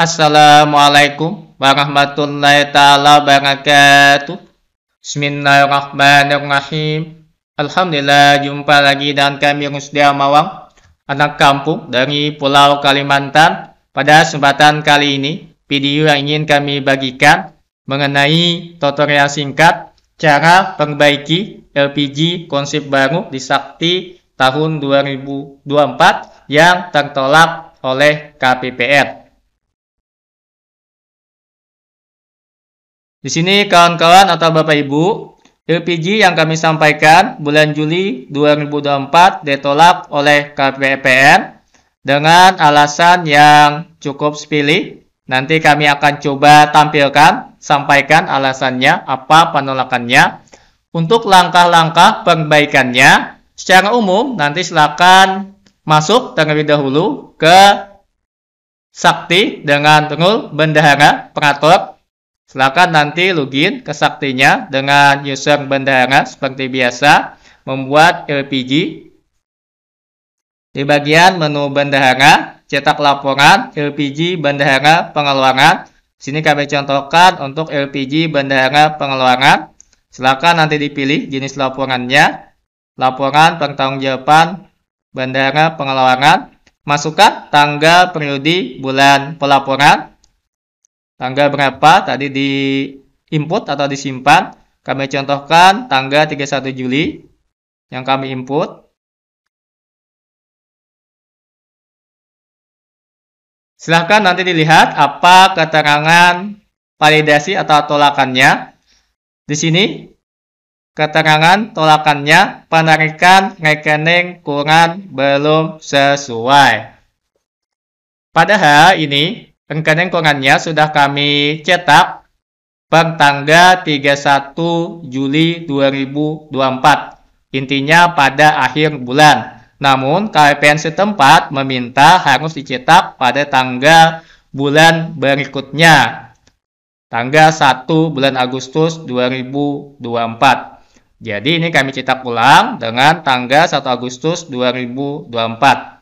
Assalamualaikum warahmatullahi taala wabarakatuh. Bismillahirrahmanirrahim. Alhamdulillah jumpa lagi dengan kami Rusdi Mawang, anak kampung dari Pulau Kalimantan. Pada kesempatan kali ini, video yang ingin kami bagikan mengenai tutorial singkat cara perbaiki LPG konsep baru di Sakti tahun 2024 yang tertolak oleh KPPR. Di sini kawan-kawan atau Bapak Ibu, LPG yang kami sampaikan bulan Juli 2024 ditolak oleh KPPN dengan alasan yang cukup sepilih. Nanti kami akan coba tampilkan, sampaikan alasannya, apa penolakannya. Untuk langkah-langkah perbaikannya, secara umum nanti silakan masuk terlebih dahulu ke Sakti dengan Rul Bendahara Peratur Silakan nanti login ke Saktinya dengan user bendahara seperti biasa, membuat LPG. Di bagian menu bendahara, cetak laporan LPG bendahara pengeluaran. Sini kami contohkan untuk LPG bendahara pengeluaran. Silakan nanti dipilih jenis laporannya. Laporan pertanggungjawaban bendahara pengeluaran. Masukkan tanggal periode bulan pelaporan tanggal berapa tadi di input atau disimpan. Kami contohkan tanggal 31 Juli yang kami input. Silahkan nanti dilihat apa keterangan validasi atau tolakannya. Di sini, keterangan tolakannya penarikan rekening kurang belum sesuai. Padahal ini Rekening sudah kami cetak per tanggal 31 Juli 2024. Intinya pada akhir bulan. Namun KPN setempat meminta harus dicetak pada tanggal bulan berikutnya. Tanggal 1 bulan Agustus 2024. Jadi ini kami cetak ulang dengan tanggal 1 Agustus 2024.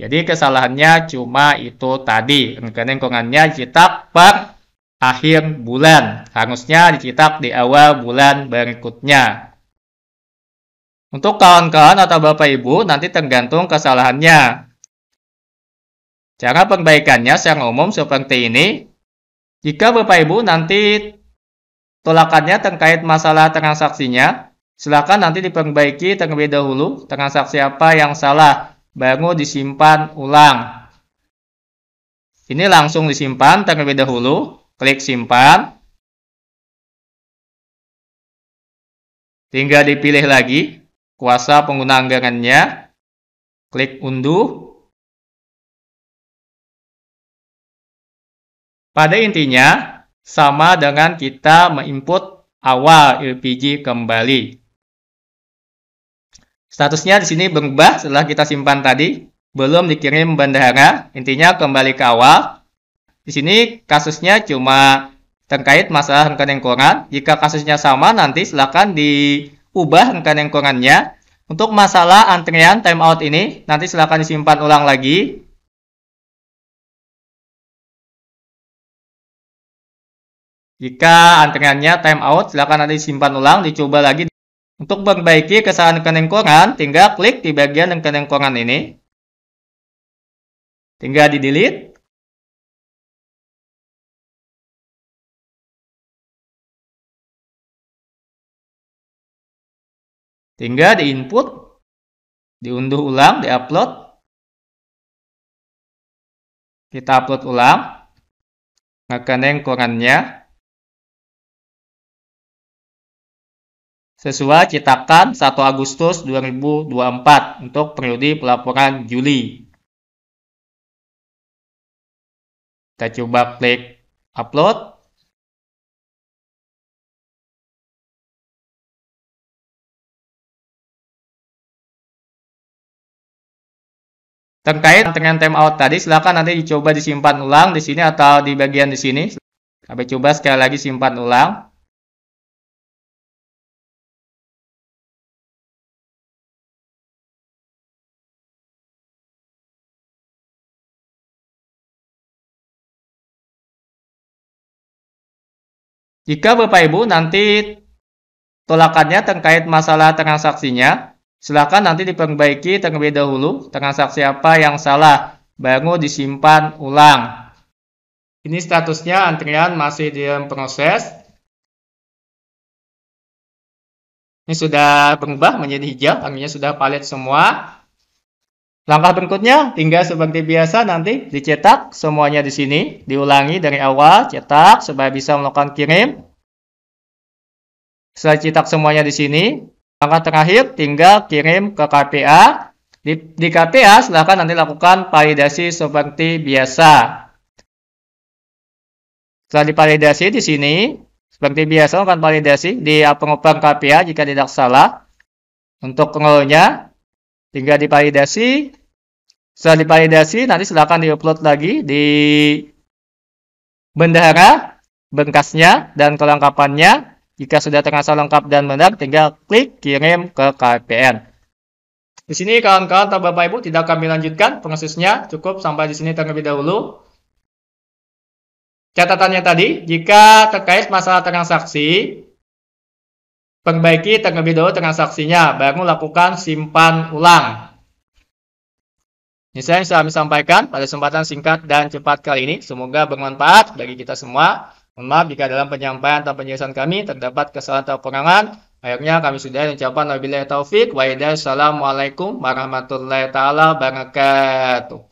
Jadi kesalahannya cuma itu tadi. Renkeningkungannya dicetak per akhir bulan. Harusnya dicetak di awal bulan berikutnya. Untuk kawan-kawan atau Bapak Ibu nanti tergantung kesalahannya. Cara perbaikannya secara umum seperti ini. Jika Bapak Ibu nanti tolakannya terkait masalah transaksinya, silakan nanti diperbaiki terlebih dahulu transaksi apa yang salah baru disimpan ulang. Ini langsung disimpan terlebih dahulu. Klik simpan. Tinggal dipilih lagi kuasa pengguna anggarannya. Klik unduh. Pada intinya, sama dengan kita menginput awal LPG kembali. Statusnya di sini berubah setelah kita simpan tadi. Belum dikirim bendahara. Intinya kembali ke awal. Di sini kasusnya cuma terkait masalah rekening koran. Jika kasusnya sama, nanti silakan diubah rekening korannya. Untuk masalah antrian timeout ini, nanti silakan disimpan ulang lagi. Jika antriannya timeout, silakan nanti disimpan ulang, dicoba lagi untuk memperbaiki kesalahan rekening tinggal klik di bagian rekening koran ini. Tinggal di delete. Tinggal di input, diunduh ulang, di upload, Kita upload ulang rekening nah, korannya. sesuai cetakan 1 Agustus 2024 untuk periode pelaporan Juli. Kita coba klik upload. Terkait dengan time out tadi, silakan nanti dicoba disimpan ulang di sini atau di bagian di sini. Kami coba sekali lagi simpan ulang. Jika Bapak Ibu nanti tolakannya terkait masalah transaksinya, silakan nanti diperbaiki terlebih dahulu transaksi apa yang salah, baru disimpan ulang. Ini statusnya antrian masih dalam proses. Ini sudah berubah menjadi hijau, artinya sudah palet semua. Langkah berikutnya tinggal seperti biasa nanti dicetak semuanya di sini, diulangi dari awal, cetak supaya bisa melakukan kirim. Setelah cetak semuanya di sini, langkah terakhir tinggal kirim ke KPA. Di, di KPA silahkan nanti lakukan validasi seperti biasa. Setelah dipalidasi di sini, seperti biasa akan validasi di pengupang KPA jika tidak salah. Untuk nolnya, nya tinggal dipalidasi. Setelah divalidasi, nanti silakan diupload lagi di bendahara bengkasnya dan kelengkapannya. Jika sudah terasa lengkap dan benar, tinggal klik kirim ke KPN. Di sini kawan-kawan atau Bapak Ibu tidak kami lanjutkan prosesnya, cukup sampai di sini terlebih dahulu. Catatannya tadi, jika terkait masalah transaksi, perbaiki terlebih dahulu transaksinya, baru lakukan simpan ulang. Ini saya yang kami sampaikan pada kesempatan singkat dan cepat kali ini. Semoga bermanfaat bagi kita semua. Mohon maaf jika dalam penyampaian atau penjelasan kami terdapat kesalahan atau pengurangan. Akhirnya kami sudah ucapan wabillahi taufik wa Assalamualaikum warahmatullahi taala wabarakatuh.